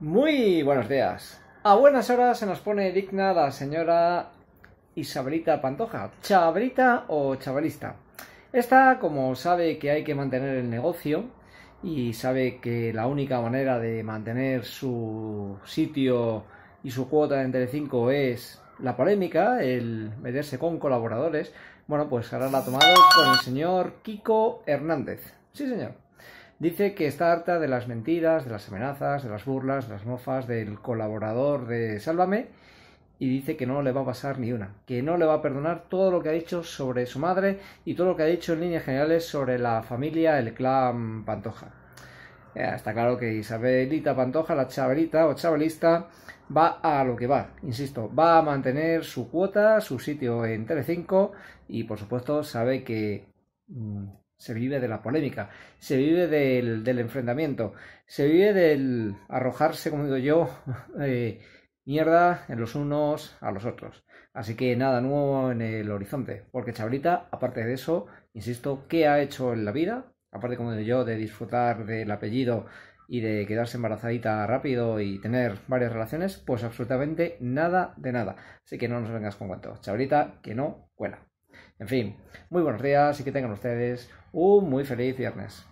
Muy buenos días. A buenas horas se nos pone digna la señora Isabelita Pantoja, chabrita o chavalista. Esta, como sabe que hay que mantener el negocio y sabe que la única manera de mantener su sitio y su cuota en Telecinco es la polémica, el meterse con colaboradores, bueno, pues ahora la ha tomado con el señor Kiko Hernández. Sí, señor. Dice que está harta de las mentiras, de las amenazas, de las burlas, de las mofas, del colaborador de Sálvame y dice que no le va a pasar ni una, que no le va a perdonar todo lo que ha dicho sobre su madre y todo lo que ha dicho en líneas generales sobre la familia, el clan Pantoja. Eh, está claro que Isabelita Pantoja, la chabelita o chabelista, va a lo que va, insisto, va a mantener su cuota, su sitio en Telecinco y por supuesto sabe que mm, se vive de la polémica, se vive del, enfrentamiento, se vive del arrojarse, como digo yo, eh, mierda en los unos a los otros. Así que nada nuevo en el horizonte, porque Chabrita, aparte de eso, insisto, ¿qué ha hecho en la vida? Aparte, como digo yo, de disfrutar del apellido y de quedarse embarazadita rápido y tener varias relaciones, pues absolutamente nada de nada. Así que no nos vengas con cuento. Chabrita, que no cuela. En fin, muy buenos días y que tengan ustedes un muy feliz viernes.